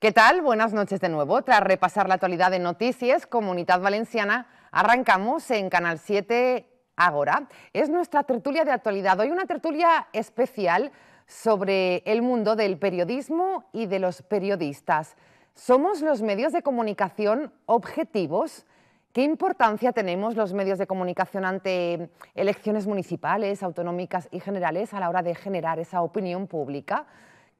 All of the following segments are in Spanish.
¿Qué tal? Buenas noches de nuevo. Tras repasar la actualidad de noticias, Comunidad Valenciana, arrancamos en Canal 7 Agora. Es nuestra tertulia de actualidad. Hoy una tertulia especial sobre el mundo del periodismo y de los periodistas. ¿Somos los medios de comunicación objetivos? ¿Qué importancia tenemos los medios de comunicación ante elecciones municipales, autonómicas y generales a la hora de generar esa opinión pública?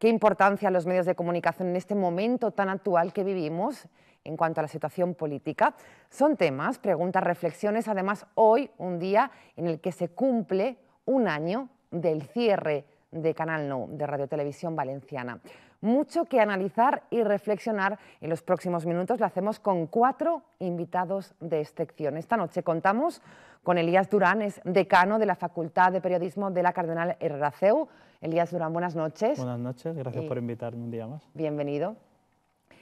qué importancia los medios de comunicación en este momento tan actual que vivimos en cuanto a la situación política. Son temas, preguntas, reflexiones, además hoy, un día en el que se cumple un año del cierre de Canal No, de Radio Televisión Valenciana mucho que analizar y reflexionar. En los próximos minutos lo hacemos con cuatro invitados de excepción. Esta noche contamos con Elías Durán, es decano de la Facultad de Periodismo de la Cardenal Herraceu. Elías Durán, buenas noches. Buenas noches, gracias por invitarme un día más. Bienvenido.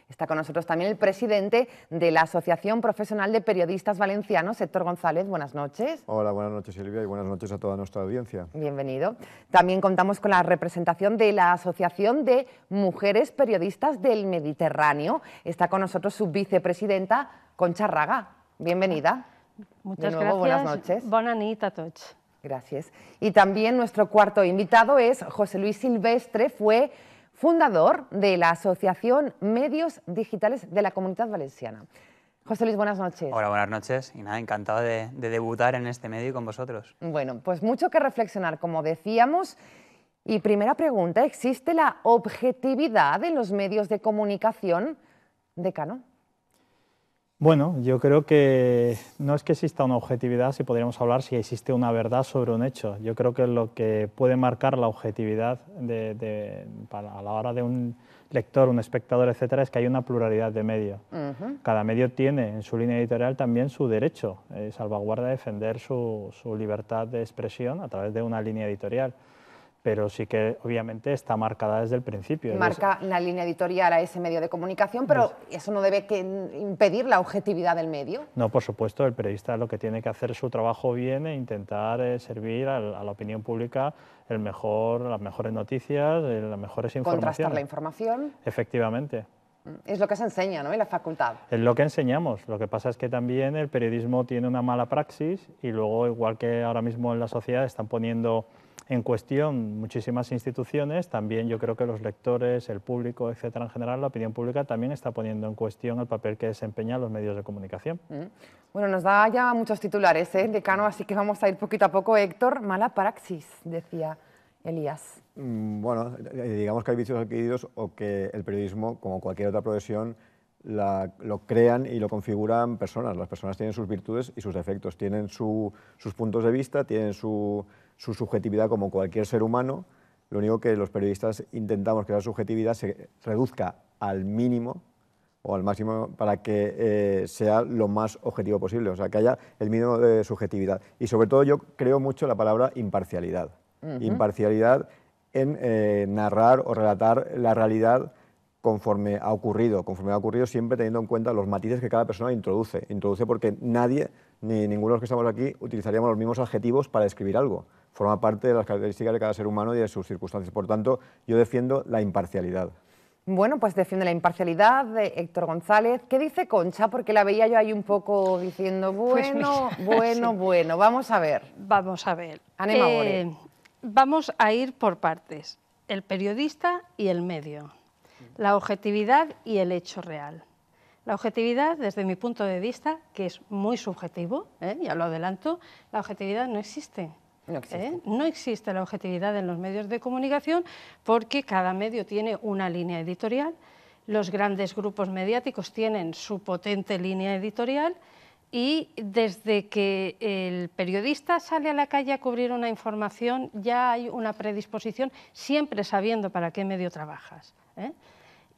Está con nosotros también el presidente de la Asociación Profesional de Periodistas Valencianos, Héctor González. Buenas noches. Hola, buenas noches Silvia y buenas noches a toda nuestra audiencia. Bienvenido. También contamos con la representación de la Asociación de Mujeres Periodistas del Mediterráneo. Está con nosotros su vicepresidenta, Concha Raga. Bienvenida. Muchas de nuevo, gracias. Buenas noches. Buenas noches Gracias. Y también nuestro cuarto invitado es José Luis Silvestre, fue fundador de la Asociación Medios Digitales de la Comunidad Valenciana. José Luis, buenas noches. Hola, buenas noches. Y nada, encantado de, debutar en este medio con vosotros. Bueno, pues mucho que reflexionar, como decíamos. Y primera pregunta, ¿existe la objetividad en los medios de comunicación? de Cano? Bueno, yo creo que no es que exista una objetividad, si podríamos hablar si existe una verdad sobre un hecho. Yo creo que lo que puede marcar la objetividad a la hora de un lector, un espectador, etcétera, es que hay una pluralidad de medios. Cada medio tiene en su línea editorial también su derecho, eh, salvaguarda defender su libertad de expresión a través de una línea editorial pero sí que obviamente está marcada desde el principio. Marca la línea editorial a ese medio de comunicación, pero pues- eso no debe impedir la objetividad del medio. No, por supuesto, el periodista lo que tiene que hacer su trabajo bien e intentar eh, servir a, la opinión pública el mejor, las mejores noticias, eh, las mejores informaciones. Contrastar la información. Efectivamente. Mm, es lo que se enseña, ¿no? En la facultad. Es lo que enseñamos. Lo que pasa es que también el periodismo tiene una mala praxis y luego, igual que ahora mismo en la sociedad, están poniendo en cuestión muchísimas instituciones, también yo creo que los lectores, el público, etcétera, en general, la opinión pública también está poniendo en cuestión el papel que desempeñan los medios de comunicación. Mm. Bueno, nos da ya muchos titulares, ¿eh? decano, así que vamos a ir poquito a poco. Héctor, mala paraxis, decía. Elías. Mm, bueno, eh, digamos que hay vicios adquiridos o que el periodismo, como cualquier otra profesión, lo crean y lo configuran personas. Las personas tienen sus virtudes y sus defectos, tienen sus puntos de vista, tienen su, su subjetividad como cualquier ser humano. Lo único que los periodistas intentamos que la subjetividad se reduzca al mínimo o al máximo para que eh, sea lo más objetivo posible, o sea, que haya el mínimo de subjetividad. Y sobre todo yo creo mucho en la palabra imparcialidad. Imparcialidad en eh, narrar o relatar la realidad conforme ha ocurrido, conforme ha ocurrido siempre teniendo en cuenta los matices que cada persona introduce. Introduce porque nadie, ni ninguno de los que estamos aquí, utilizaríamos los mismos adjetivos para describir algo. Forma parte de las características de cada ser humano y de sus circunstancias. Por tanto, yo defiendo la imparcialidad. Bueno, pues defiende la imparcialidad de Héctor González. ¿Qué dice Concha? Porque la veía yo ahí un poco diciendo, pues bueno, bueno, bueno, vamos a ver. Vamos a ver. Eh, vamos a ir por partes, el periodista y el medio la objetividad y el hecho real. La objetividad, desde mi punto de vista, que es muy subjetivo, ¿eh? ya lo adelanto, la objetividad no ¿eh? existe. No existe. la objetividad en los medios de comunicación porque cada medio tiene una línea editorial, los grandes grupos mediáticos tienen su potente línea editorial y desde que el periodista sale a la calle a cubrir una información ya hay una predisposición, siempre sabiendo para qué medio trabajas. ¿eh?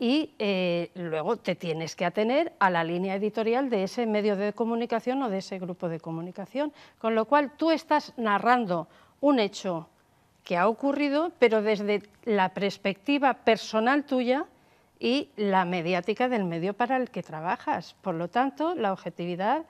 y eh, luego te tienes que atener a la línea editorial de ese medio de comunicación o de ese grupo de comunicación, con lo cual tú estás narrando un hecho que ha ocurrido, pero desde la perspectiva personal tuya y la mediática del medio para el que trabajas. Por lo tanto, la objetividad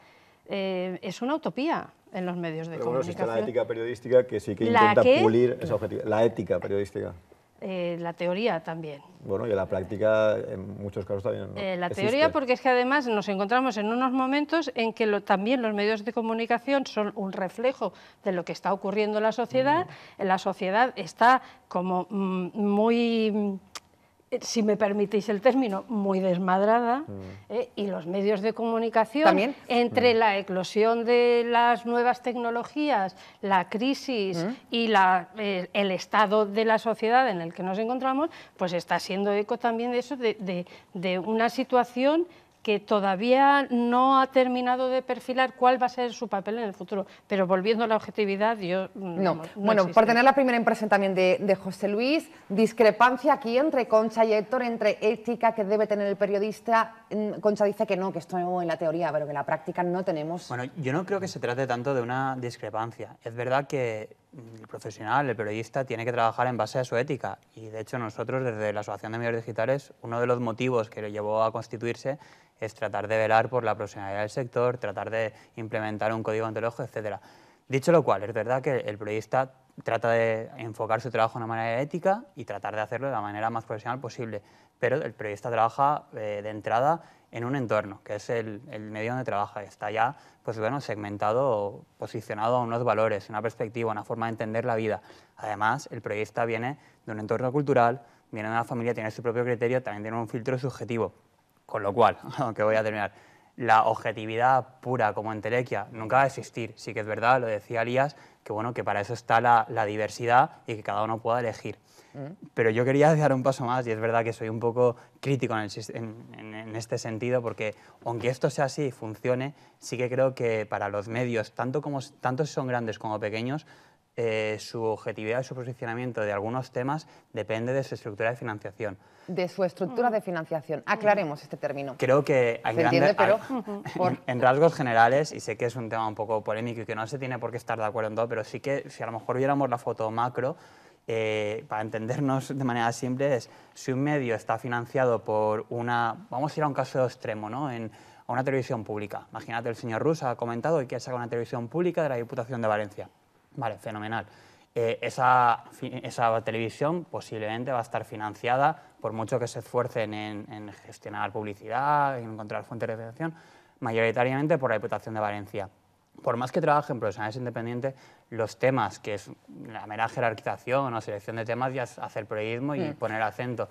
eh, es una utopía en los medios de comunicación. la ética periodística que sí que intenta pulir esa objetividad. La ética periodística. Eh, la teoría también. Bueno, y la práctica en muchos casos también. Eh, la teoría, porque es que además nos encontramos en unos momentos en que también los medios de comunicación son un reflejo de lo que está ocurriendo en la sociedad. La sociedad está como mm, muy eh, si me permitís el término, muy desmadrada, mm. eh, y los medios de comunicación, entre mm. la eclosión de las nuevas tecnologías, la crisis mm. y la, eh, el estado de la sociedad en el que nos encontramos, pues está siendo eco también de eso, de, de, de una situación que todavía no ha terminado de perfilar cuál va a ser su papel en el futuro. Pero volviendo a la objetividad, yo... Mm, no, bueno, por tener la primera impresión también de, José Luis, discrepancia aquí entre Concha y Héctor, entre ética que debe tener el periodista. Mm, Concha dice que no, que esto en la teoría, pero que en la práctica no tenemos... Bueno, yo no creo que se trate tanto de una discrepancia. Es verdad que el mm, profesional, el periodista, tiene que trabajar en base a su ética. Y de hecho nosotros desde la Asociación de Medios Digitales, uno de los motivos que lo llevó a constituirse es tratar de velar por la profesionalidad del sector, tratar de implementar un código ojo, etc. Dicho lo cual, es verdad que el periodista trata de enfocar su trabajo de una manera ética y tratar de hacerlo de la manera más profesional posible pero el periodista trabaja eh, de entrada en un entorno, que es el, medio donde trabaja, está ya pues, bueno, segmentado, posicionado a unos valores, una perspectiva, una forma de entender la vida. Además, el periodista viene de un entorno cultural, viene de una familia, tiene su propio criterio, también tiene un filtro subjetivo. Con lo cual, aunque voy a terminar, la objetividad pura como en entelequia nunca va a existir. Sí que es verdad, lo decía Elías, que, bueno, que para eso está la diversidad y que cada uno pueda elegir. Pero yo quería dar un paso más y es verdad que soy un poco crítico en, este sentido porque aunque esto sea así y funcione, sí que creo que para los medios, tanto, como, tanto si son grandes como pequeños, eh, su objetividad y su posicionamiento de algunos temas depende de su estructura de financiación. De su estructura mm. de financiación. Aclaremos este término. Creo que hay en rasgos generales, y sé que es un tema un poco polémico y que no se tiene por qué estar de acuerdo en todo, pero sí que si a lo mejor viéramos la foto macro, eh, para entendernos de manera simple, es si un medio está financiado por una, vamos a ir a un caso extremo, a una televisión pública. Imagínate, el señor Rus ha comentado que quiere una televisión pública de la Diputación de Valencia. Vale, fenomenal. Eh, esa, televisión posiblemente va a estar financiada, por mucho que se esfuercen en, en gestionar publicidad, en encontrar fuentes de financiación, mayoritariamente por la Diputación de Valencia por más que trabajen profesionales independientes, los temas, que es la mera jerarquización o selección de temas, ya es hacer periodismo y mm. poner acento,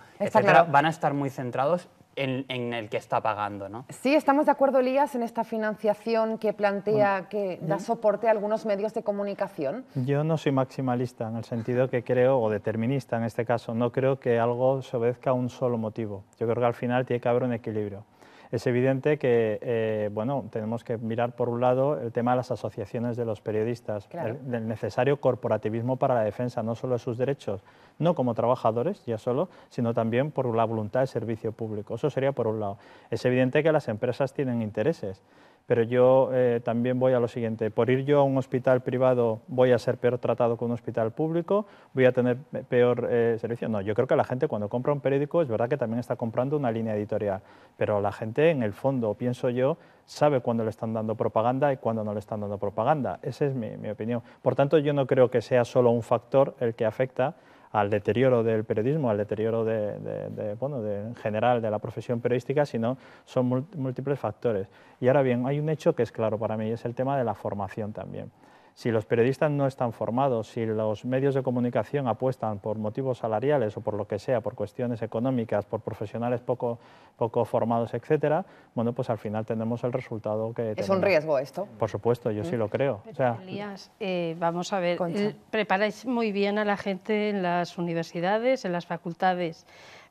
van a estar muy centrados en, el que está pagando, ¿no? Sí, estamos de acuerdo, Elías, en esta financiación que plantea, que da ¿Mm? soporte a algunos medios de comunicación. Yo no soy maximalista en el sentido que creo, o determinista en este caso, no creo que algo se obedezca a un solo motivo. Yo creo que al final tiene que haber un equilibrio es evidente que eh, bueno, tenemos que mirar por un lado el tema de las asociaciones de los periodistas, del necesario corporativismo para la defensa no solo de sus derechos, no como trabajadores ya solo, sino también por la voluntad de servicio público. Eso sería por un lado. Es evidente que las empresas tienen intereses pero yo eh, también voy a lo siguiente, por ir yo a un hospital privado voy a ser peor tratado que un hospital público, voy a tener peor eh, servicio. No, yo creo que la gente cuando compra un periódico es verdad que también está comprando una línea editorial, pero la gente en el fondo, pienso yo, sabe cuándo le están dando propaganda y cuándo no le están dando propaganda. Esa es mi opinión. Por tanto, yo no creo que sea solo un factor el que afecta al deterioro del periodismo, al deterioro de, en general de la profesión periodística, sino son múltiples factores. Y ahora bien, hay un hecho que es claro para mí, y es el tema de la formación también. Si los periodistas no están formados, si los medios de comunicación apuestan por motivos salariales o por lo que sea, por cuestiones económicas, por profesionales poco, poco formados, etcétera, bueno, pues al final tenemos el resultado que... ¿Es un riesgo esto? Por supuesto, yo sí lo mm. creo. Elías, eh, vamos a ver, eh, preparáis muy bien a la gente en las universidades, en las facultades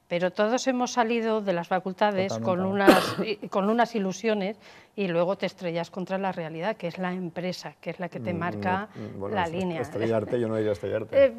pero todos hemos salido de las facultades con unas, con unas ilusiones y luego te estrellas contra la realidad, que es la empresa, que es la que te mm, marca la línea. Estrellarte, yo no diría estrellarte. Eh,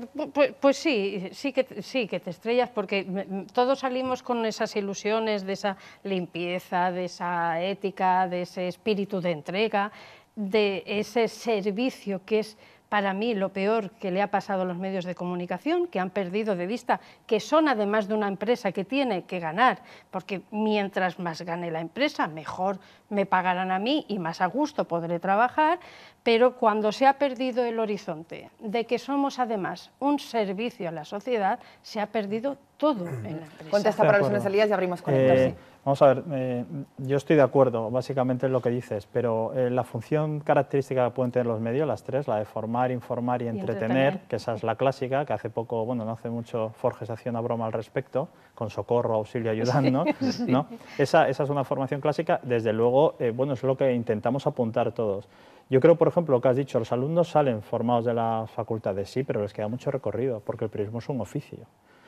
pues, sí, sí que, sí que te estrellas, porque todos salimos con esas ilusiones de esa limpieza, de esa ética, de ese espíritu de entrega, de ese servicio que es para mí lo peor que le ha pasado a los medios de comunicación, que han perdido de vista que son además de una empresa que tiene que ganar, porque mientras más gane la empresa, mejor me pagarán a mí y más a gusto podré trabajar, pero cuando se ha perdido el horizonte de que somos además un servicio a la sociedad, se ha perdido todo en la empresa. Contesta para los y abrimos con eh, Vamos a ver, eh, yo estoy de acuerdo básicamente en lo que dices, pero eh, la función característica que pueden tener los medios, las tres, la de formar, informar y entretener, y entretener, que esa es la clásica, que hace poco, bueno, no hace mucho Forges hacía una broma al respecto, con socorro, auxilio, ayudando. ¿no? Esa, es una formación clásica, desde luego, eh, bueno, es lo que intentamos apuntar todos. Yo creo, por ejemplo, lo que has dicho, los alumnos salen formados de la facultad de sí, pero les queda mucho recorrido, porque el periodismo es un oficio.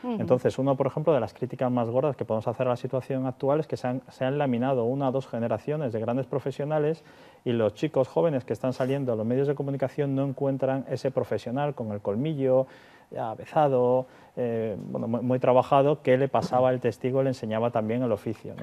Entonces, uno, por ejemplo, de las críticas más gordas que podemos hacer a la situación actual es que se han, laminado una o dos generaciones de grandes profesionales y los chicos jóvenes que están saliendo a los medios de comunicación no encuentran ese profesional con el colmillo, avezado, eh, bueno, muy, trabajado, que le pasaba el testigo, le enseñaba también el oficio.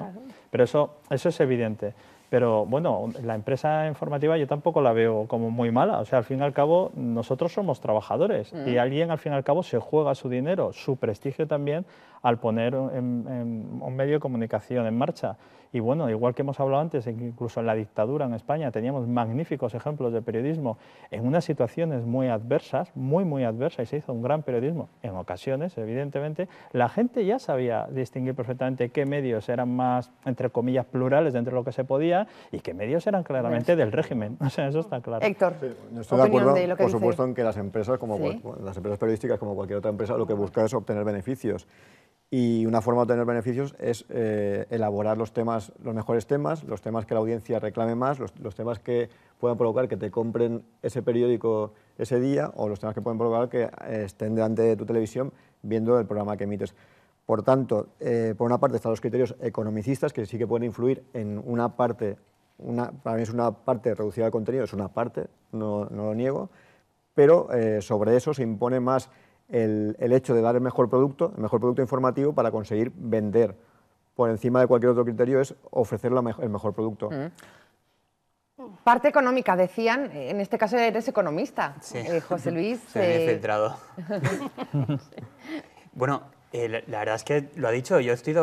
Pero eso es evidente. Pero bueno, la empresa informativa yo tampoco la veo como muy mala. O sea, al fin y al cabo, nosotros somos trabajadores y mm. alguien al fin y al cabo se juega su dinero, su prestigio también, al poner en, un medio de comunicación en marcha. Y bueno, igual que hemos hablado antes, incluso en la dictadura en España teníamos magníficos ejemplos de periodismo en unas situaciones muy adversas, muy, muy adversas, y se hizo un gran periodismo. En ocasiones, evidentemente, la gente ya sabía distinguir perfectamente qué medios eran más, entre comillas, plurales dentro de lo que se podía y qué medios eran claramente del régimen. O sea, eso está claro. Héctor, estoy de acuerdo, por supuesto, en que las empresas, como las empresas periodísticas, como cualquier otra empresa, lo que busca es obtener beneficios. Y una forma de obtener beneficios es eh, elaborar los temas, los mejores temas, los temas que la audiencia reclame más, los, temas que puedan provocar que te compren ese periódico ese día o los temas que pueden provocar que eh, estén delante de tu televisión viendo el programa que emites. Por tanto, eh, por una parte están los criterios economicistas que sí que pueden influir en una parte, una, para mí es una parte reducida del contenido, es una parte, no, lo niego, pero sobre eso se impone más el, hecho de dar el mejor producto, el mejor producto informativo para conseguir vender por encima de cualquier otro criterio es ofrecer el mejor producto. Mm. Parte económica, decían, en este caso eres economista, eh, José Luis. Se me centrado. Eh, bueno, eh, la verdad es que lo ha dicho, yo estoy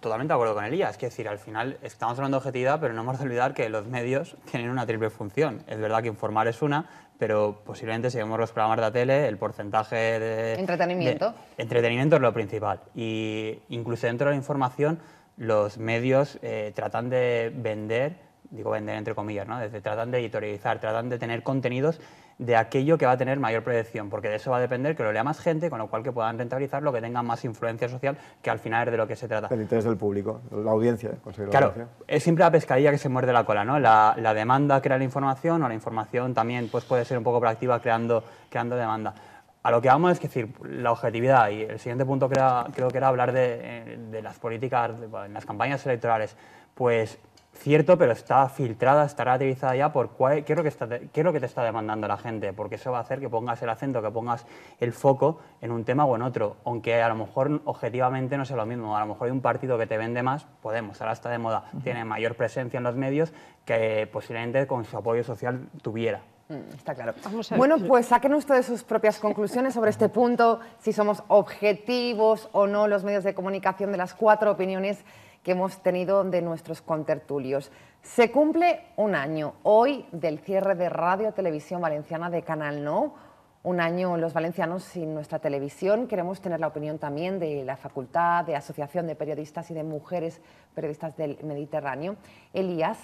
totalmente de acuerdo con Elías. Es decir, al final estamos hablando de objetividad, pero no hemos de olvidar que los medios tienen una triple función. Es verdad que informar es una, pero posiblemente si vemos los programas de la tele, el porcentaje de... Entretenimiento. entretenimiento es lo principal. Y incluso dentro de la información, los medios eh, tratan de vender, digo vender entre comillas, ¿no? Desde, tratan de editorializar, tratan de tener contenidos de aquello que va a tener mayor proyección, porque de eso va a depender que lo lea más gente, con lo cual que puedan rentabilizar lo que tengan más influencia social, que al final es de lo que se trata. El interés del público, la audiencia. Eh, claro, es siempre la pescadilla que se muerde la cola, ¿no? La, la, demanda crea la información o la información también pues, puede ser un poco proactiva creando, creando demanda. A lo que vamos es decir, la objetividad, y el siguiente punto que creo que era hablar de, eh, las políticas, en las campañas electorales, pues cierto, pero está filtrada, estará utilizada ya por cuál, qué, es lo que está, que te está demandando la gente, porque eso va a hacer que pongas el acento, que pongas el foco en un tema o en otro, aunque a lo mejor objetivamente no sea lo mismo, a lo mejor hay un partido que te vende más, Podemos, ahora está de moda, tiene mayor presencia en los medios que posiblemente con su apoyo social tuviera. Mm, está claro. Bueno, pues saquen ustedes sus propias conclusiones sobre este punto, si somos objetivos o no los medios de comunicación de las cuatro opiniones que hemos tenido de nuestros contertulios. Se cumple un año hoy del cierre de Radio Televisión Valenciana de Canal No. Un año los valencianos sin nuestra televisión. Queremos tener la opinión también de la Facultad de Asociación de Periodistas y de Mujeres Periodistas del Mediterráneo. Elías,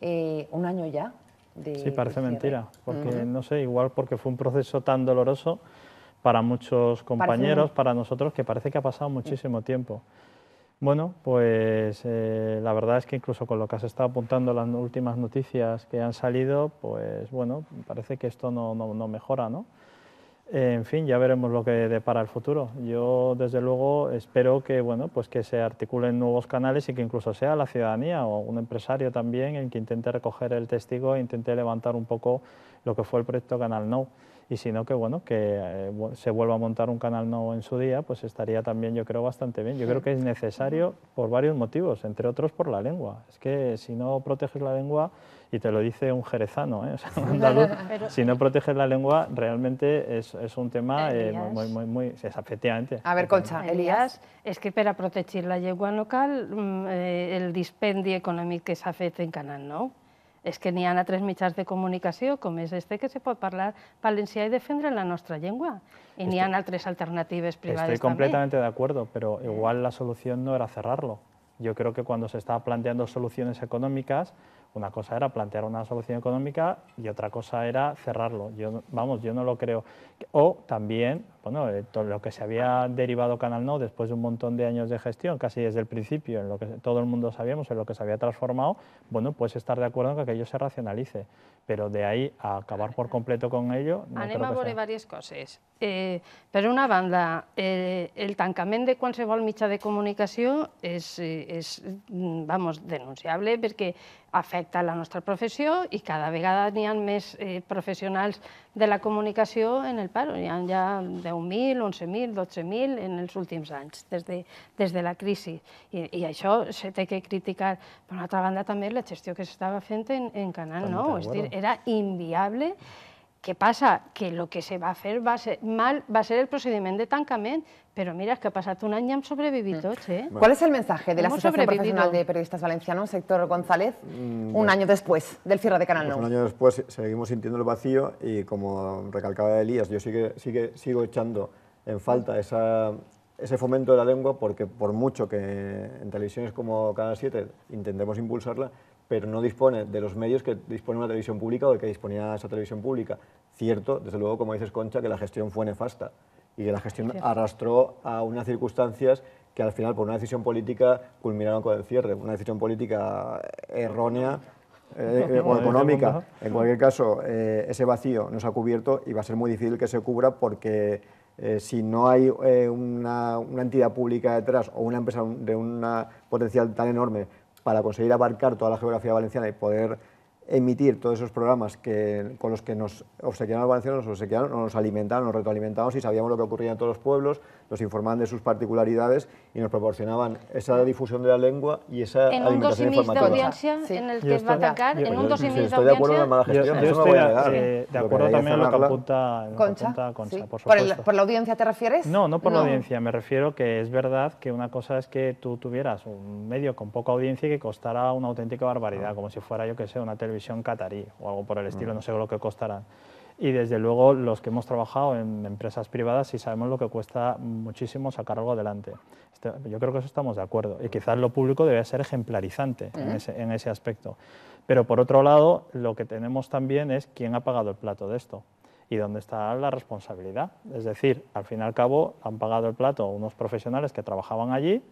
eh, un año ya. De, sí, parece mentira, porque no sé, igual porque fue un proceso tan doloroso para muchos compañeros, para nosotros, que parece que ha pasado muchísimo tiempo. Bueno, pues eh, la verdad es que incluso con lo que has estado apuntando las últimas noticias que han salido, pues bueno, parece que esto no, mejora, ¿no? en fin, ya veremos lo que depara el futuro. Yo, desde luego, espero que, bueno, pues que se articulen nuevos canales y que incluso sea la ciudadanía o un empresario también el que intente recoger el testigo e intente levantar un poco lo que fue el proyecto Canal No y sino que bueno que eh, se vuelva a montar un canal nuevo en su día, pues estaría también yo creo bastante bien. Yo creo que es necesario por varios motivos, entre otros por la lengua. Es que si no proteges la lengua y te lo dice un jerezano, ¿eh? si no proteges la lengua realmente es, un tema eh, muy, muy, muy, A ver, Concha, Elías, es que para proteger la lengua local mm, el dispendio económico que se afecta en Canal no es que ni a tres mitjans de comunicación como es este, que se puede parlar valencià y defender la nuestra lengua. Y ni ha altres alternatives privadas Estoy completamente de acuerdo, pero eh. igual la solución no era cerrarlo. Yo creo que cuando se estaba planteando soluciones económicas, una cosa era plantear una solución económica y otra cosa era cerrarlo. Yo, vamos, yo no lo creo. O también bueno, eh, todo lo que se había derivado Canal No después de un montón de años de gestión, casi desde el principio, en lo que todo el mundo sabíamos, en lo que se había transformado, bueno, puedes estar de acuerdo en que aquello se racionalice, pero de ahí a acabar por completo con ello... No Anem a veure cosas. Eh, una banda, eh, el tancament de el mitjà de comunicación es mm, vamos, denunciable porque afecta la nuestra profesión y cada vez n'hi más profesionales de la comunicación en el paro. ya ha 10.000, 11.000, 12.000 en els últims anys, des de, des de la crisi. I, I això se té que criticar. Per una altra banda, també la gestió que s'estava fent en, en Canal 9, no? és dir, era inviable ¿Qué pasa? Que lo que se va hacer va ser, mal va a ser el procedimiento de Tancamén, pero mira, que ha pasado un año y sobrevivido sobrevivido. Mm. ¿Cuál es el mensaje de la Asociación Profesional de Periodistas Valencianos, sector González, mm, un año después del cierre de Canal 9? Pues un año después seguimos sintiendo el vacío y como recalcaba Elías, yo sigo echando en falta ese fomento de la lengua porque por mucho que en televisiones como Canal 7 intentemos impulsarla, pero no dispone de los medios que dispone una televisión pública o de que disponía esa televisión pública. Cierto, desde luego, como dices, Concha, que la gestión fue nefasta y que la gestión arrastró a unas circunstancias que al final, por una decisión política, culminaron con el cierre. Una decisión política errónea eh, o económica. En cualquier caso, eh, ese vacío no se ha cubierto y va a ser muy difícil que se cubra porque eh, si no hay una, entidad pública detrás o una empresa de un potencial tan enorme para conseguir abarcar toda la geografía valenciana y poder emitir todos esos programas con los que nos obsequiaron los valencianos, nos obsequiaron, nos alimentaron, nos retroalimentamos y sabíamos lo que ocurría en todos los pueblos, nos informaban de sus particularidades y nos proporcionaban esa difusión de la lengua y esa en alimentación un informativa. de audiencia en el que es va a atacar, yo, en un Estoy de acuerdo en la mala gestión, yo, eso eh, de acuerdo también lo que apunta Concha, Concha por, ¿Por, la audiencia te refieres? No, no por la audiencia, me refiero que es verdad que una cosa es que tú tuvieras un medio con poca audiencia y que costara una auténtica barbaridad, ah. como si fuera, yo que sé, una televisión catarí o algo por el estilo, mm. no sé lo que costará y desde luego los que hemos trabajado en empresas privadas sí sabemos lo que cuesta muchísimo sacar algo adelante. Este, yo creo que eso estamos de acuerdo y quizás lo público debe ser ejemplarizante en, ese, en, ese, aspecto. Pero por otro lado, lo que tenemos también es quién ha pagado el plato de esto y dónde está la responsabilidad. Es decir, al fin y al cabo han pagado el plato unos profesionales que trabajaban allí,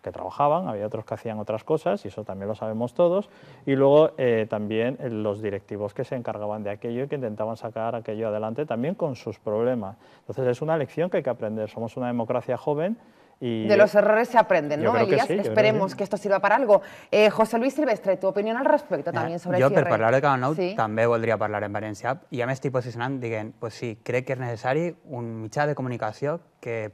que trabajaban, había otros que hacían otras cosas, y eso también lo sabemos todos, y luego eh, también eh, los directivos que se encargaban de aquello y que intentaban sacar aquello adelante también con sus problemas. Entonces es una lección que hay que aprender, somos una democracia joven y de los errores se aprenden, ¿no, Elías? Esperemos que, esto sirva para algo. Eh, José Luis Silvestre, tu opinión al respecto también sobre yo el cierre? Yo, para hablar de Canonaut, también volvería a hablar en Valencia. y ya me estoy posicionando, digan pues sí, creo que es necesario un mitjà de comunicación que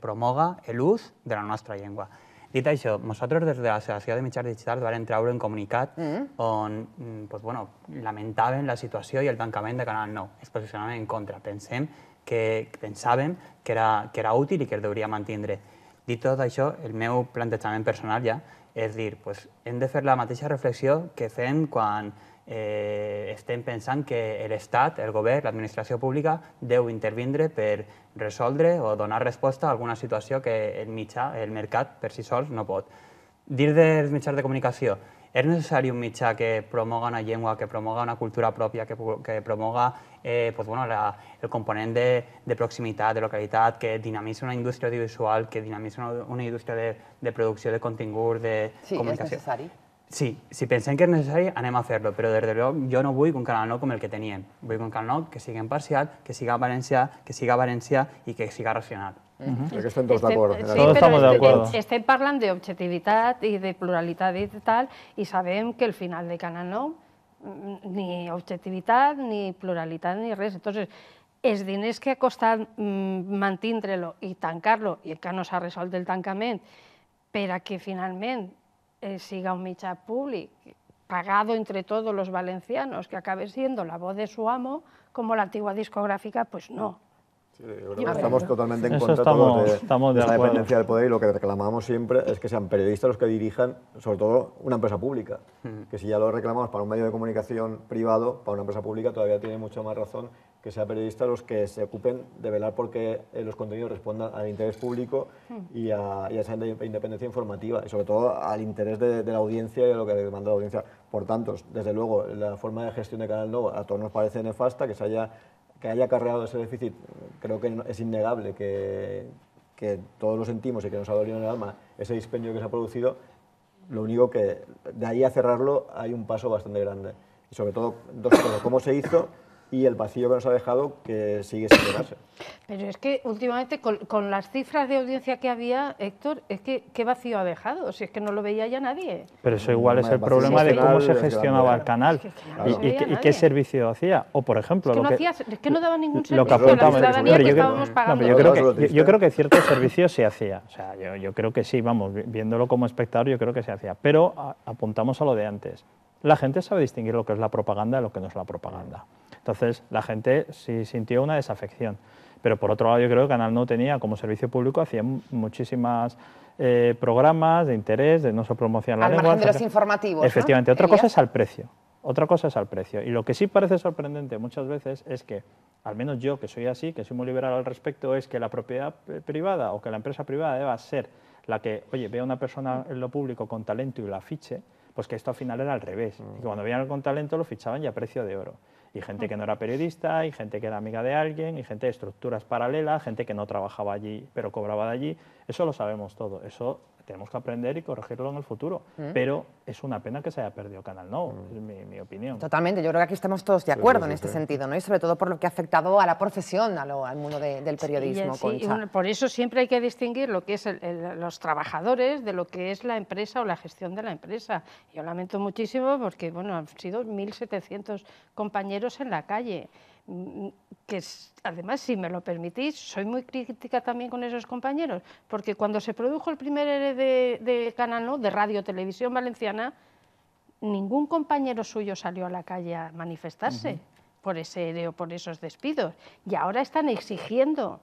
el uso de la nuestra lengua Dit això, nosaltres des de l'Associació de Mitjans Digitals vam treure un comunicat mm. on mm, pues, bueno, lamentaven la situació i el tancament de Canal 9. Es posicionaven en contra. Pensem que pensàvem que era, que era útil i que el deuria mantindre. Dit tot això, el meu plantejament personal ja és dir, pues, hem de fer la mateixa reflexió que fem quan eh, estem pensant que l'Estat, el govern, l'administració pública, deu intervindre per resoldre o donar resposta a alguna situació que el mitjà, el mercat, per si sols no pot. Dir dels mitjans de comunicació, és necessari un mitjà que promoga una llengua, que promoga una cultura pròpia, que, que promoga eh, pues, bueno, la, el component de, de proximitat, de localitat, que dinamitza una indústria audiovisual, que dinamitza una, una indústria de, de producció de contingut, de sí, comunicació. Sí, és necessari Sí, si pensem que és necessari, anem a fer-lo, però des de lloc jo no vull un Canal 9 com el que teníem. Vull un Canal 9 que sigui imparcial, que siga valencià, que siga valencià i que siga racional. -huh. Mm-hmm. Crec que estem tots d'acord. Eh? Sí, però estem parlant d'objectivitat i de pluralitat i tal, i sabem que el final de Canal 9 mm, ni objectivitat, ni pluralitat, ni res. Entonces, els diners que ha costat mm, mantindre-lo i tancar-lo, i encara no s'ha resolt el tancament, per a que finalment Eh, siga un Micha Public pagado entre todos los valencianos, que acabe siendo la voz de su amo, como la antigua discográfica, pues no. estamos totalmente en contra de, la dependencia del poder y lo que reclamamos siempre es que sean periodistas los que dirijan, sobre todo, una empresa pública. Mm. Que si ya lo reclamamos para un medio de comunicación privado, para una empresa pública todavía tiene mucha más razón que sean periodistas los que se ocupen de velar porque eh, los contenidos respondan al interés público hmm. y a, esa independencia informativa y sobre todo al interés de, la audiencia y a lo que demanda la audiencia. Por tanto, desde luego, la forma de gestión de Canal Nuevo a todos nos parece nefasta, que se haya que haya ese déficit, creo que es innegable que, que todos lo sentimos y que nos ha dolido en el alma ese dispendio que se ha producido, lo único que de ahí a cerrarlo hay un paso bastante grande. Y sobre todo, dos cosas, cómo se hizo y el vacío que nos ha dejado que sigue sin llenarse. Pero es que últimamente con, las cifras de audiencia que había, Héctor, es que qué vacío ha dejado, si es que no lo veía ya nadie. Pero eso igual es el problema de cómo se gestionaba el canal, y, qué servicio hacía. O por ejemplo, es que, no no daba ningún servicio. Lo que la ciudadanía que estábamos yo, creo que, yo, ciertos servicios se hacía. O sea, yo, creo que sí, vamos, viéndolo como espectador, yo creo que se hacía. Pero apuntamos a lo de antes. La gente sabe distinguir lo que es la propaganda de lo que no es la propaganda. Entonces la gente sí sintió una desafección. Pero por otro lado yo creo que Canal No tenía como servicio público, hacía muchísimas... Eh, programas de interés, de no se promocionar la al lengua. Margen de los informativos. Efectivamente, otra cosa es al precio. Otra cosa es al precio. Y lo que sí parece sorprendente muchas veces es que, al menos yo que soy así, que soy muy liberal al respecto, es que la propiedad privada o que la empresa privada deba ser la que, oye, vea una persona en lo público con talento y la fiche, pues que esto al final era al revés. Mm. Y que cuando veían con talento lo fichaban ya a precio de oro y gente que no era periodista, y gente que era amiga de alguien, y gente de estructuras paralelas, gente que no trabajaba allí pero cobraba de allí. Eso lo sabemos todo, eso tenemos que aprender y corregirlo en el futuro. Mm. Pero es una pena que se haya perdido Canal No, mm. es mi, opinión. Totalmente, yo creo que aquí estamos todos de acuerdo en este sentido, ¿no? Y sobre todo por lo que ha afectado a la profesión, a al mundo del periodismo. por eso siempre hay que distinguir lo que es los trabajadores de lo que es la empresa o la gestión de la empresa. Yo lamento muchísimo porque, bueno, han sido 1.700 compañeros en la calle que además, si me lo permitís, soy muy crítica también con esos compañeros, porque cuando se produjo el primer ERE e de, Canal de Radio Televisión Valenciana, ningún compañero suyo salió a la calle a manifestarse por ese ERE e o por esos despidos. Y ahora están exigiendo,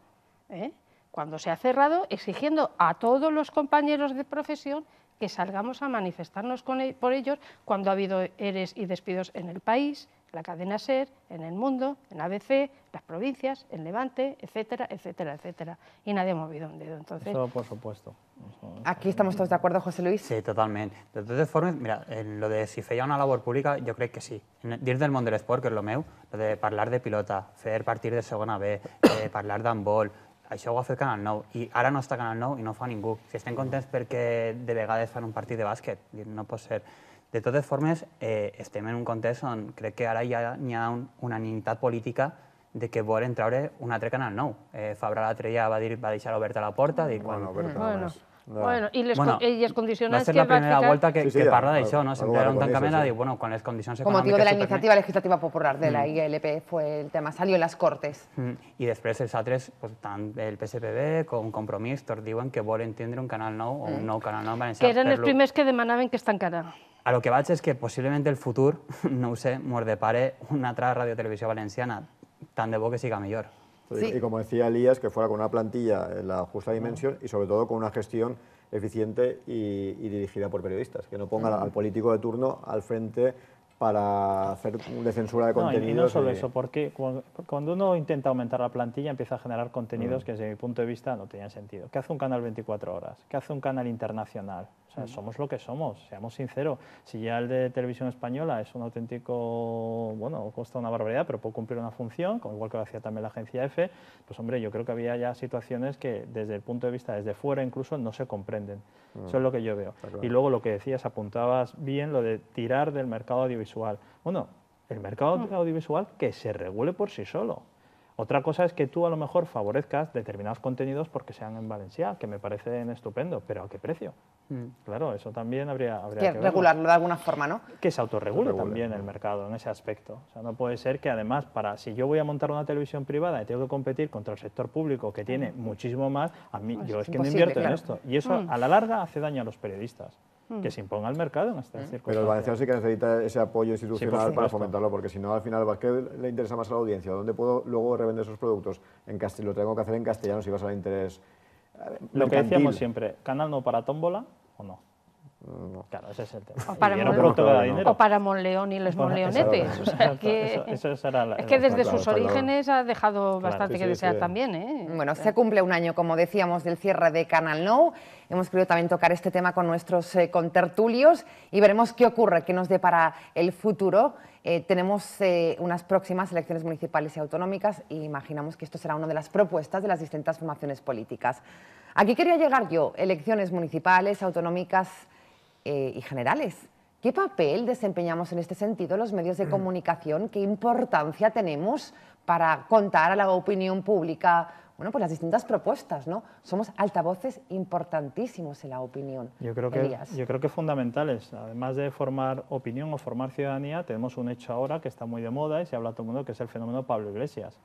¿eh? cuando se ha cerrado, exigiendo a todos los compañeros de profesión que salgamos a manifestarnos e, por ellos cuando ha habido eres y despidos en el país, la cadena SER, en el mundo, en ABC, las provincias, en Levante, etcétera, etcétera, etcétera. Y nadie ha movido un dedo. Entonces, Eso, por supuesto. Aquí estamos todos de acuerdo, José Luis. Sí, totalmente. De todas formas, mira, en lo de si ya una labor pública, yo creo que sí. En del mundo del sport que es lo meu, lo de hablar de pilota, hacer partir de segona B, eh, de handball, això ho ha hacer Canal 9 Y ahora no está Canal 9 y no fue fa ningú. Si estem contentos, perquè de vegades fan un partido de básquet, no puede ser. De todas formas, eh, en un contexto on crec que ara ja hay ha un, unanimitat política de que volen entrar un altre canal nou. Eh, Fabra l'altre dia va, dir, va deixar oberta la puerta dir, Bueno, bueno. y Bueno, i les, bueno, i ser la primera vuelta que, sí, sí, que parla d'això, no? Sempre era un tancament, sí. bueno, con les condicions econòmiques... Como motiu de la iniciativa legislativa popular de la mm. ILP fue el tema, salió en las cortes. Mm, y después després els altres, pues, tant el PSPB com Compromís, tots diuen que volen tindre un canal nou o mm. un nou canal nou valencià. Que eren els primers que demanaven que están tancara. A lo que bache es que posiblemente el futuro, no use sé, mos una otra radio televisión valenciana. tan de bo que siga mayor. Pues y como decía Elías, que fuera con una plantilla en la justa dimensión y sobre todo con una gestión eficiente y, dirigida por periodistas, que no ponga al político de turno al frente para hacer una censura de contenidos. No, y no solo eso, porque cuando uno intenta aumentar la plantilla empieza a generar contenidos mm. que desde mi punto de vista no tenían sentido. ¿Qué hace un canal 24 horas? ¿Qué hace un canal internacional? somos lo que somos, seamos sinceros. Si ya el de televisión española es un auténtico, bueno, cuesta una barbaridad, pero puede cumplir una función, como igual que lo hacía también la agencia EFE, pues hombre, yo creo que había ya situaciones que desde el punto de vista, desde fuera incluso, no se comprenden. Mm. Eso es lo que yo veo. Y luego lo que decías, apuntabas bien lo de tirar del mercado audiovisual. Bueno, el mercado mm. audiovisual que se regule por sí solo. Otra cosa es que tú a lo mejor favorezcas determinados contenidos porque sean en Valencia, que me parecen estupendo, pero ¿a qué precio? Mm. Claro, eso también habría, habría que, regularlo de alguna forma, ¿no? Que se autorregule, también el mercado en ese aspecto. O sea, no puede ser que además, para si yo voy a montar una televisión privada y tengo que competir contra el sector público que tiene mm. muchísimo más, a mí, pues yo es, que no invierto en esto. Y eso mm. a la larga hace daño a los periodistas que mm. se imponga al mercado en estas mm. circunstancias. Pero el valenciano sí que necesita ese apoyo institucional para fomentarlo, porque si no, al final, ¿qué le interesa más a la audiencia? ¿Dónde puedo luego revender esos productos? En lo tengo que hacer en castellano si vas dar interés. Lo que decíamos siempre, canal no para tómbola o no. Claro, ese es el tema. O para, Monleón, y los Monleonetes. O sea, que, es que desde sus orígenes ha dejado bastante que desear también. ¿eh? Bueno, se cumple un año, como decíamos, del cierre de Canal Now. Hemos querido también tocar este tema con nuestros con eh, contertulios y veremos qué ocurre, qué nos para el futuro. Eh, tenemos eh, unas próximas elecciones municipales y autonómicas y imaginamos que esto será una de las propuestas de las distintas formaciones políticas. Aquí quería llegar yo, elecciones municipales, autonómicas, eh, y generales. ¿Qué papel desempeñamos en este sentido los medios de mm. comunicación? ¿Qué importancia tenemos para contar a la opinión pública bueno, pues las distintas propuestas? ¿no? Somos altavoces importantísimos en la opinión. Yo creo, que, yo creo que fundamentales. Además de formar opinión o formar ciudadanía, tenemos un hecho ahora que está muy de moda y se habla todo el mundo, que es el fenómeno Pablo Iglesias.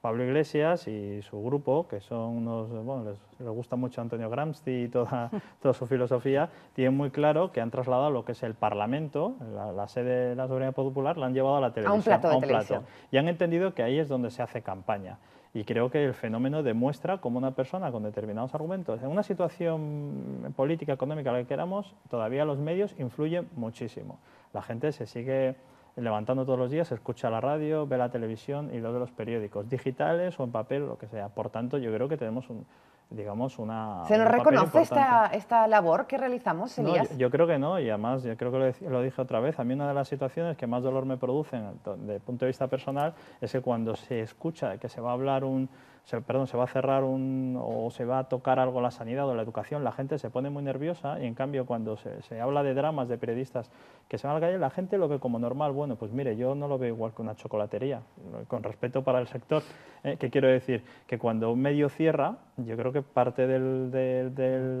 Pablo Iglesias y su grupo, que son unos, bueno, les, gusta mucho Antonio Gramsci y toda, toda, su filosofía, tienen muy claro que han trasladado lo que es el Parlamento, la, sede de la soberanía popular, la han llevado a la televisión. A un plato de televisión. Y han entendido que ahí es donde se hace campaña. Y creo que el fenómeno demuestra cómo una persona con determinados argumentos, en una situación política, económica, la que queramos, todavía los medios influyen muchísimo. La gente se sigue levantando todos los días, escucha la radio, ve la televisión y lo de los periódicos, digitales o en papel, lo que sea. Por tanto, yo creo que tenemos un, digamos, una... ¿Se nos reconoce esta, esta, labor que realizamos, Elías? yo, creo que no, y además, yo creo que lo, lo, dije otra vez, a mí una de las situaciones que más dolor me producen desde el punto de vista personal es que cuando se escucha que se va a hablar un, se, perdón, se va a cerrar o se va a tocar algo la sanidad o la educación, la gente se pone muy nerviosa y en cambio cuando se, habla de dramas de periodistas que se van a la calle, la gente lo ve como normal, bueno, pues mire, yo no lo veo igual que una chocolatería, con respeto para el sector, ¿eh? que quiero decir que cuando un medio cierra, yo creo que parte de,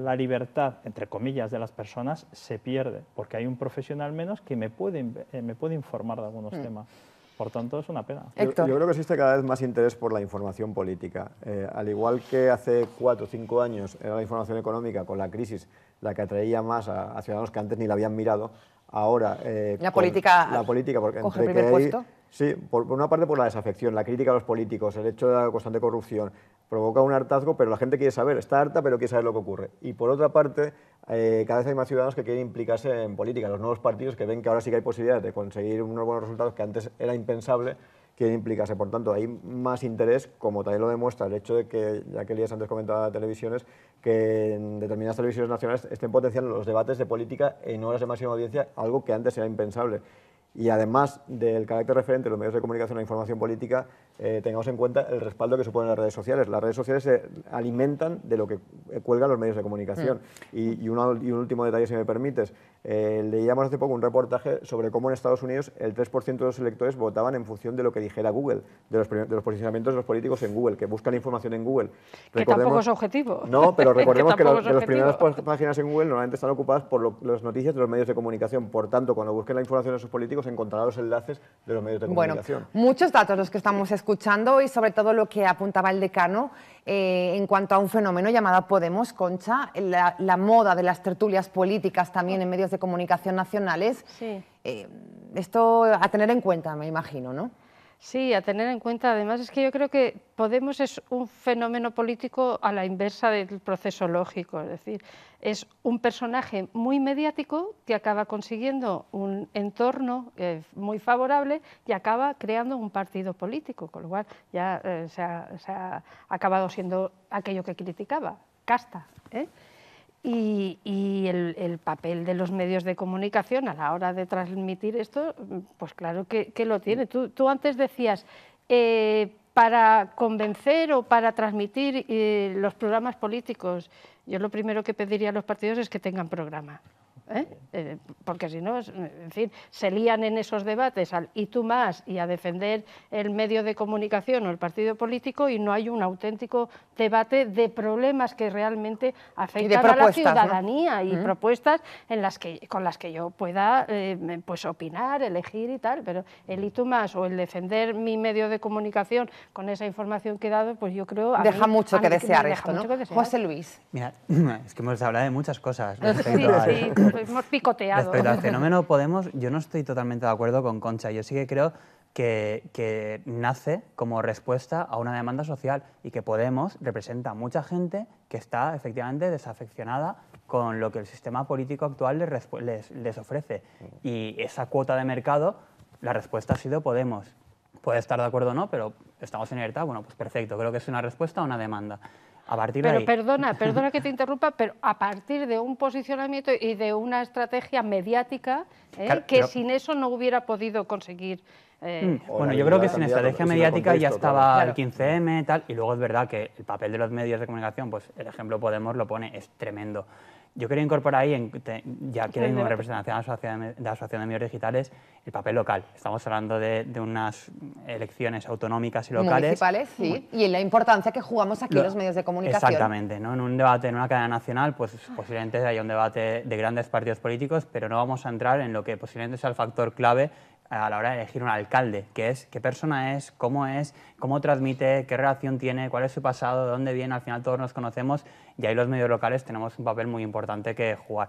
la libertad, entre comillas, de las personas se pierde, porque hay un profesional menos que me puede, eh, informar de algunos mm. temas. Por tanto, es una pena. Yo, creo que existe cada vez más interés por la información política. Eh, al igual que hace cuatro o cinco años era la información económica con la crisis la que atraía más a, ciudadanos que antes ni la habían mirado, ahora... Eh, la política... La política, porque entre que, Sí, por, una parte por la desafección, la crítica a los políticos, el hecho de la constante corrupción, provoca un hartazgo, pero la gente quiere saber, está harta, pero quiere saber lo que ocurre. Y por otra parte, eh, cada vez hay más ciudadanos que quieren implicarse en política, los nuevos partidos que ven que ahora sí que hay posibilidades de conseguir unos buenos resultados que antes era impensable, quieren implicarse. Por tanto, hay más interés, como también lo demuestra el hecho de que, ya que Elías antes comentaba televisiones, que en determinadas televisiones nacionales estén potenciando los debates de política en horas de máxima audiencia, algo que antes era impensable y además del carácter referente de los medios de comunicación a e la información política, eh, tengamos en cuenta el respaldo que suponen las redes sociales. Las redes sociales se alimentan de lo que cuelgan los medios de comunicación. Mm. Y, un último detalle, si me permites. Eh, leíamos hace poco un reportaje sobre cómo en Estados Unidos el 3% de los electores votaban en función de lo que dijera Google, de los, de los posicionamientos de los políticos en Google, que buscan información en Google. que tampoco es objetivo. No, pero recordemos que, las primeras páginas en Google normalmente están ocupadas por las noticias de los medios de comunicación. Por tanto, cuando busquen la información de sus políticos, encontrará los enlaces de los medios de comunicación. muchos datos los que estamos escuchando y sobre todo lo que apuntaba el decano eh, en cuanto a un fenómeno llamado Podemos, Concha, la, moda de las tertulias políticas también en medios de comunicación nacionales. Eh, esto a tener en cuenta, me imagino, ¿no? Sí, a tener en cuenta. Además, es que yo creo que Podemos es un fenómeno político a la inversa del proceso lógico. Es decir, es un personaje muy mediático que acaba consiguiendo un entorno eh, muy favorable y acaba creando un partido político, con lo cual ya eh, se, ha, se, ha, acabado siendo aquello que criticaba, casta. ¿eh? y, el, papel de los medios de comunicación a la hora de transmitir esto, pues claro que, lo tiene. Tú, antes decías, eh, para convencer o para transmitir eh, los programas políticos, yo lo primero que pediría a los partidos es que tengan programa. ¿eh? Eh, porque si no, en fin, se lían en esos debates al y tú más y a defender el medio de comunicación o el partido político y no hay un auténtico debate de problemas que realmente afectan a la ciudadanía y propuestas en las que, con las que yo pueda eh, pues opinar, elegir y tal, pero el y tú más o el defender mi medio de comunicación con esa información que he dado, pues yo creo... Deja mucho que desear esto, ¿no? José Luis. Mira, es que hemos hablado de muchas cosas. hemos picoteado. fenómeno Podemos, yo no estoy totalmente de acuerdo con Concha. Yo sí que creo que, nace como respuesta a una demanda social y que Podemos representa a mucha gente que está efectivamente desafeccionada con lo que el sistema político actual les, les, les ofrece. Y esa cuota de mercado, la respuesta ha sido Podemos. Puede estar de acuerdo o no, pero estamos en libertad, bueno, pues perfecto, creo que es una respuesta a una demanda pero perdona, perdona que te interrumpa, pero a partir de un posicionamiento y de una estrategia mediática ¿eh? que sin eso no hubiera podido conseguir. Eh, mm, bueno, yo creo que sin estrategia mediática ya estaba el 15M y tal, y luego es verdad que el papel de los medios de comunicación, pues el ejemplo Podemos lo pone, es tremendo yo quería incorporar ahí, en, ya que tengo una representación de, la Asociación de Medios Digitales, el papel local. Estamos hablando de, unas elecciones autonómicas y locales. Municipales, sí. Y la importancia que jugamos aquí los medios de comunicación. Exactamente. ¿no? En un debate en una cadena nacional, pues posiblemente haya un debate de grandes partidos políticos, pero no vamos a entrar en lo que posiblemente sea el factor clave a la hora de elegir un alcalde, que es qué persona es, cómo es, cómo transmite, qué relación tiene, cuál es su pasado, dónde viene, al final todos nos conocemos y ahí los medios locales tenemos un papel muy importante que jugar.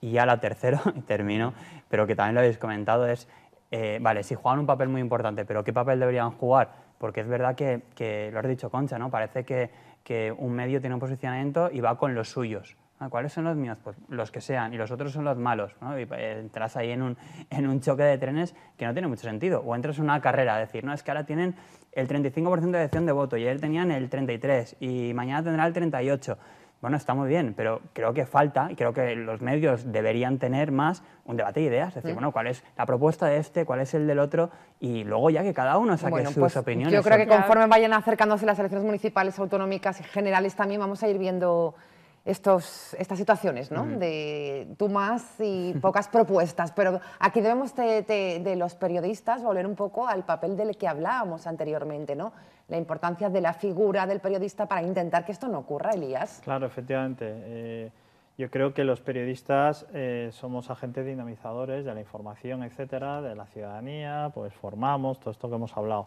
Y ya la tercera, y termino, pero que también lo habéis comentado, es, eh, vale, si juegan un papel muy importante, pero ¿qué papel deberían jugar? Porque es verdad que, lo has dicho Concha, ¿no? Parece que, que un medio tiene un posicionamiento y va con los suyos, Ah, ¿Cuáles son los míos? Pues los que sean, y los otros son los malos. Y eh, entras ahí en un, en un choque de trenes que no tiene mucho sentido. O entras en una carrera, decir, no, es que ahora tienen el 35% de elección de voto y ayer tenían el 33% y mañana tendrá el 38%. Bueno, está muy bien, pero creo que falta, y creo que los medios deberían tener más un debate de ideas. Es decir, mm. bueno, ¿cuál es la propuesta de este? ¿Cuál es el del otro? Y luego ya que cada uno saque sus pues, opiniones. Yo creo que conforme vayan acercándose las elecciones municipales, autonómicas y generales también vamos a ir viendo estas situaciones, ¿no? De tú más y pocas propuestas. Pero aquí debemos de, los periodistas volver un poco al papel del que hablábamos anteriormente, ¿no? La importancia de la figura del periodista para intentar que esto no ocurra, Elías. Claro, efectivamente. Eh, yo creo que los periodistas eh, somos agentes dinamizadores de la información, etcétera, de la ciudadanía, pues formamos todo esto que hemos hablado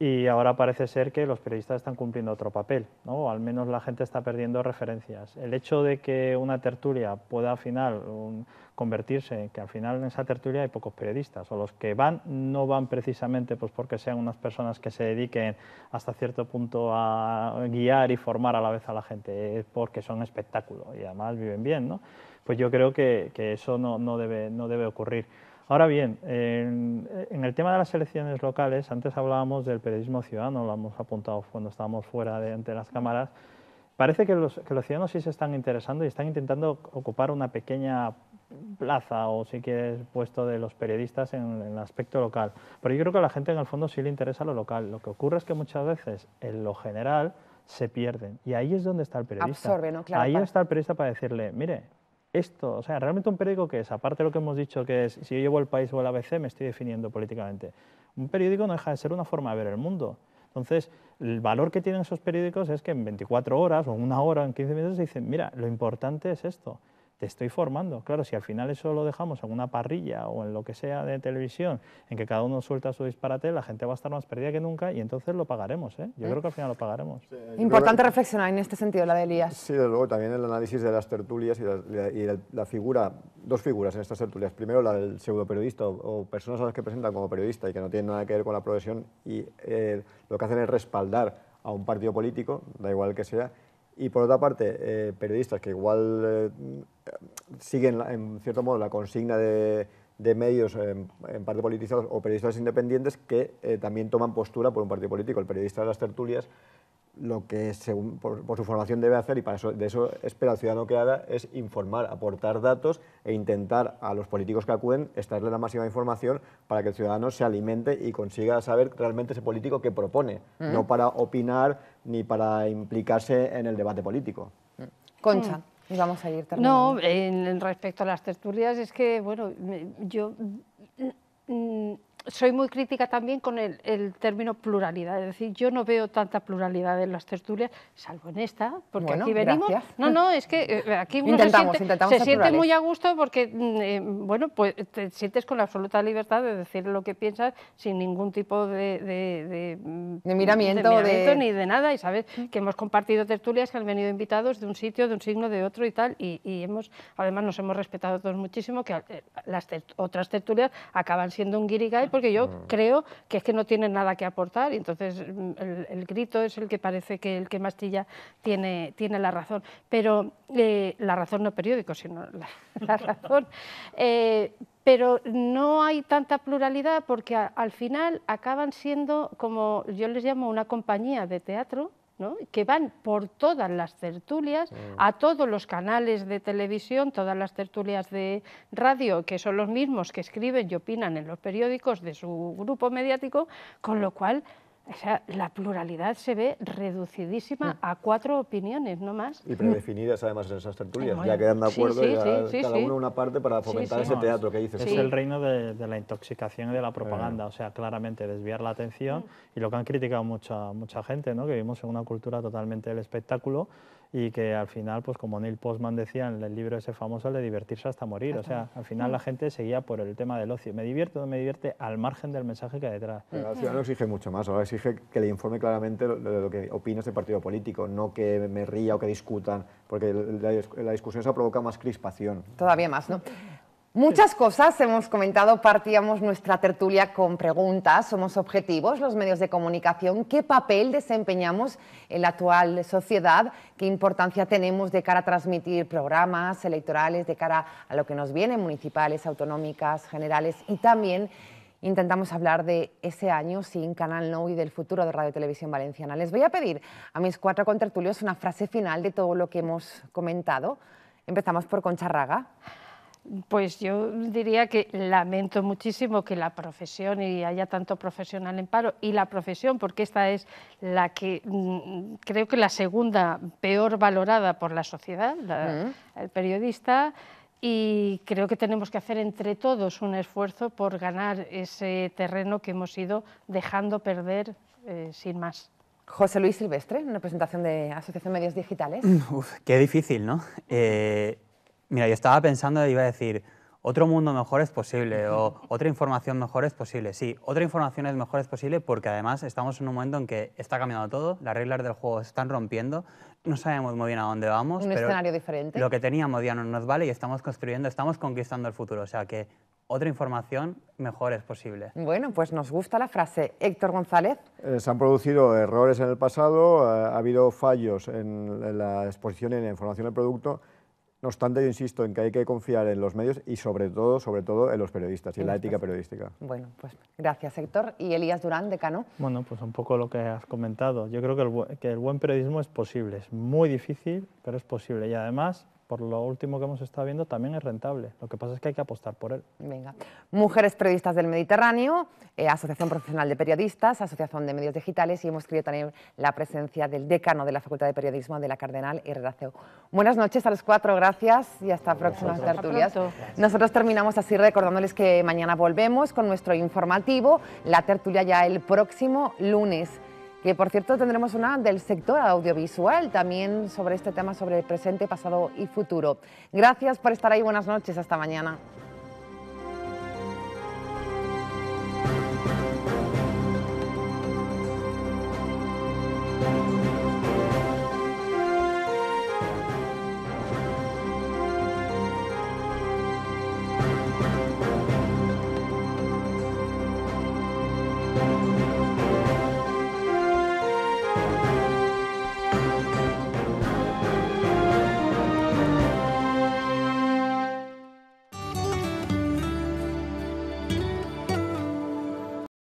y ahora parece ser que los periodistas están cumpliendo otro papel, ¿no? o al menos la gente está perdiendo referencias. El hecho de que una tertulia pueda al final convertirse en que al final en esa tertulia hay pocos periodistas, o los que van no van precisamente pues, porque sean unas personas que se dediquen hasta cierto punto a guiar y formar a la vez a la gente, es porque son espectáculo y además viven bien, ¿no? pues yo creo que, eso no debe ocurrir. Ahora bien, en, el tema de las elecciones locales, antes hablábamos del periodismo ciudadano, lo hemos apuntado cuando estábamos fuera de, las cámaras, parece que los, ciudadanos sí se están interesando y están intentando ocupar una pequeña plaza o si quieres puesto de los periodistas en, el aspecto local. Pero yo creo que a la gente en el fondo sí le interesa lo local. Lo que ocurre es que muchas veces en lo general se pierden y ahí es donde está el periodista. ahí está el periodista para decirle, mire, esto, o sea, realmente un periódico que es, aparte de lo que hemos dicho que es, si yo llevo el país o el ABC me estoy definiendo políticamente, un periódico no deja de ser una forma de ver el mundo. Entonces, el valor que tienen esos periódicos es que en 24 horas o una hora, en 15 minutos, se dicen, mira, lo importante es esto te estoy formando. Claro, si al final eso lo dejamos en una parrilla o en lo que sea de televisión, en que cada uno suelta su disparate, la gente va a estar más perdida que nunca y entonces lo pagaremos. ¿eh? Yo ¿Eh? creo que al final lo pagaremos. Importante reflexionar en este sentido, la de Elías. Sí, desde luego, también el análisis de las tertulias y la, figura, dos figuras en estas tertulias. Primero, la del pseudoperiodista o, o personas a las que presentan como periodista y que no tienen nada que ver con la profesión y eh, lo que hacen es respaldar a un partido político, da igual que sea, y por otra parte, eh, periodistas que igual eh, siguen en cierto modo la consigna de, medios eh, en, parte politizados o periodistas independientes que también toman postura por un partido político. El periodista de las tertulias lo que según, por, su formación debe hacer, y para eso, de eso espera el ciudadano que haga, es informar, aportar datos e intentar a los políticos que acuden estarle la máxima información para que el ciudadano se alimente y consiga saber realmente ese político que propone, no para opinar ni para implicarse en el debate político. Concha. Mm. Y vamos a ir terminando. No, en, respecto a las tertulias es que, bueno, yo soy muy crítica también con el, término pluralidad, es decir, yo no veo tanta pluralidad en las tertulias, salvo en esta, porque aquí venimos... No, no, es que eh, aquí uno se siente, muy a gusto porque, mm, eh, bueno, pues te sientes con la absoluta libertad de decir lo que piensas sin ningún tipo de... Mm, miramiento. ni de nada, y sabes que hemos compartido tertulias que han venido invitados de un sitio, de un signo, de otro y tal, y, hemos, además nos hemos respetado todos muchísimo, que eh, las otras tertulias acaban siendo un guirigay, porque yo mm. creo que es que no tienen nada que aportar y entonces mm, el, grito es el que parece que el que Mastilla tiene, tiene la razón. Pero eh, la razón no periódico, sino la, razón. Eh, pero no hay tanta pluralidad porque al final acaban siendo como yo les llamo una compañía de teatro que van por todas las tertulias, mm. a todos los canales de televisión, todas las tertulias de radio, que son los mismos que escriben y opinan en los periódicos de su grupo mediático, con lo cual o sea, la pluralidad se ve reducidísima a cuatro opiniones, no más. Y predefinidas además en esas tertulias. ya quedan de acuerdo sí, cada uno una parte para fomentar ese teatro que dices. Es el reino de, la intoxicación y de la propaganda. Eh. O sea, claramente desviar la atención mm. y lo que han criticado mucha, mucha gente, ¿no? que vivimos en una cultura totalmente del espectáculo y que al final, pues como Neil Postman decía en el libro ese famoso, de divertirse hasta morir. O sea, al final la gente seguía por el tema del ocio. Me divierto me divierte al margen del mensaje que hay detrás. La al no exige mucho más. Ahora exige que le informe claramente lo, lo que opina este partido político, no que me ría o que discutan, porque la, discusión se provoca más crispación. Todavía más, ¿no? Muchas cosas hemos comentado, partíamos nuestra tertulia con preguntas, somos objetivos, los medios de comunicación, qué papel desempeñamos en la actual sociedad, qué importancia tenemos de cara a transmitir programas electorales, de cara a lo que nos viene, municipales, autonómicas, generales, y también intentamos hablar de ese año sin Canal No y del futuro de Radio Televisión Valenciana. Les voy a pedir a mis cuatro contertulios una frase final de todo lo que hemos comentado. Empezamos por Concharraga. Raga. Pues yo diría que lamento muchísimo que la profesión y haya tanto profesional en paro y la profesión, porque esta es la que mm, creo que la segunda peor valorada por la sociedad, mm. el periodista, y creo que tenemos que hacer entre todos un esfuerzo por ganar ese terreno que hemos ido dejando perder eh, sin más. José Luis Silvestre, en presentación de Asociación Medios Digitales. Mm, qué difícil, ¿no? Eh, Mira, yo estaba pensando, iba a decir, otro mundo mejor es posible o otra información mejor es posible. Sí, otra información es mejor es posible porque además estamos en un momento en que está cambiando todo, las reglas del juego se están rompiendo, no sabemos muy bien a dónde vamos. Un escenario diferente. Lo que teníamos ya no nos vale y estamos construyendo, estamos conquistando el futuro. O sea que otra información mejor es posible. Bueno, pues nos gusta la frase. Héctor González. Eh, se han producido errores en el pasado, eh, ha habido fallos en la exposición y en la información del producto no obstante, yo insisto en que hay que confiar en los medios y sobre todo, sobre todo en los periodistas y en la ética periodística. Bueno, pues gracias Héctor. Y Elías Durán, decano. Bueno, pues un poco lo que has comentado. Yo creo que el, que el buen periodismo es posible. Es muy difícil, pero es posible. Y además por lo último que hemos estado viendo, también es rentable. Lo que pasa es que hay que apostar por él. Venga. Mujeres Periodistas del Mediterráneo, eh, Asociación Profesional de Periodistas, Asociación de Medios Digitales y hemos querido también la presencia del decano de la Facultad de Periodismo de la Cardenal Herrera Buenas noches a los cuatro, gracias y hasta próximas tertulias. Nosotros terminamos así recordándoles que mañana volvemos con nuestro informativo, la tertulia ya el próximo lunes que por cierto tendremos una del sector audiovisual también sobre este tema, sobre el presente, pasado y futuro. Gracias por estar ahí, buenas noches, hasta mañana.